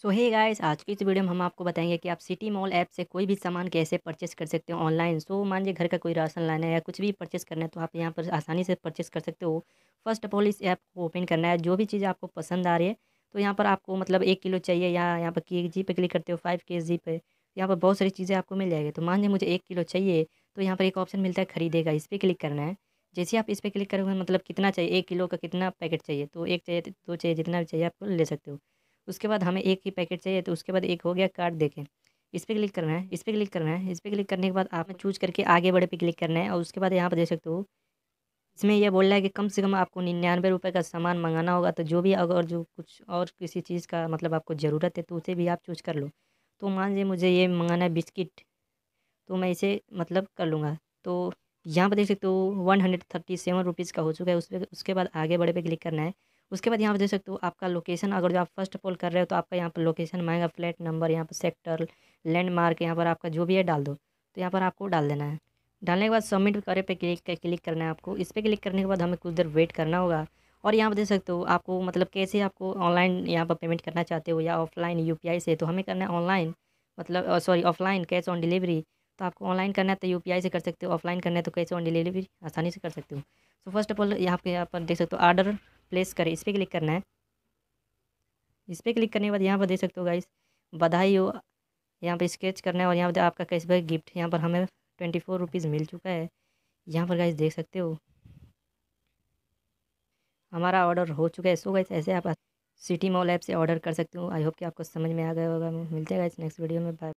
सो hey guys आज की इस वीडियो में हम आपको बताएंगे कि आप सिटी मॉल ऐप से कोई भी सामान कैसे परचेस कर सकते हो ऑनलाइन सो मान लीजिए घर का कोई राशन लाना है या कुछ भी परचेस करना है तो आप यहाँ पर आसानी से परचेस कर सकते हो फर्स्ट ऑफ ऑल इस ऐप को ओपन करना है जो भी चीज़ आपको पसंद आ रही है तो यहाँ पर आपको मतलब एक किलो चाहिए या यहाँ पर के जी पे क्लिक करते हो फाइव के जी पे यहाँ पर बहुत सारी चीज़ें आपको मिल जाएगी तो मान लीजिए मुझे एक किलो चाहिए तो यहाँ पर एक ऑप्शन मिलता है खरीदेगा इस पर क्लिक करना है जैसे आप इस पर क्लिक करोगे मतलब कितना चाहिए एक किलो का कितना पैकेट चाहिए तो एक चाहिए दो चाहिए जितना भी चाहिए आपको ले सकते हो उसके बाद हमें एक ही पैकेट चाहिए तो उसके बाद एक हो गया कार्ड देखें इस पर क्लिक करना है इस पर क्लिक करना है इस पर क्लिक करने के बाद आपने चूज करके आगे बड़े पे क्लिक करना है और उसके बाद यहाँ पर देख सकते हो इसमें यह बोल रहा है कि कम से कम आपको निन्यानवे रुपये का सामान मंगाना होगा तो जो भी अगर जो कुछ और किसी चीज़ का मतलब आपको ज़रूरत है तो उसे भी आप चूज कर लो तो मान लीजिए मुझे ये मंगाना है बिस्किट तो मैं इसे मतलब कर लूँगा तो यहाँ पर देख सकते हो one hundred thirty seven rupees का हो चुका है उस पर उसके बाद आगे बड़े पे क्लिक करना है उसके बाद यहाँ पर देख सकते हो आपका लोकेशन अगर जो आप फर्स्ट ऑफ ऑल कर रहे हो तो आपका यहाँ पर लोकेशन मांगेगा फ्लैट नंबर यहाँ पर सेक्टर लैंडमार्क यहाँ पर आपका जो भी है डाल दो तो यहाँ पर आपको डाल देना है डालने के बाद सबमिट करे पे क्लिक कर, क्लिक करना है आपको इस पर क्लिक करने के बाद हमें कुछ देर वेट करना होगा और यहाँ पर देख सकते हो आपको मतलब कैसे आपको ऑनलाइन यहाँ पर पेमेंट करना चाहते हो या ऑफलाइन यू से तो हमें करना है ऑनलाइन मतलब sorry offline cash on delivery तो आपको ऑनलाइन करना है तो यू से कर सकते हो ऑफलाइन करना है तो कैसे ऑन डिलीवरी आसानी से कर सकते हो सो फर्स्ट ऑफ ऑल यहाँ पे यहाँ पर देख सकते हो आर्डर प्लेस करें इस पर क्लिक करना है इस पर क्लिक करने के बाद यहाँ पर देख सकते हो गाइस बधाई हो यहाँ पर स्केच करना है और यहाँ पर आपका कैशबैक गिफ्ट यहाँ पर हमें ट्वेंटी फोर रुपीज़ मिल चुका है यहाँ पर गाइस देख सकते हो हमारा ऑर्डर हो चुका है सो गाइस ऐसे आप सिटी मॉल ऐप से ऑर्डर कर सकते हो आई होप कि आपको समझ में आ गया होगा मिलते हैं गाइस नेक्स्ट वीडियो में बाय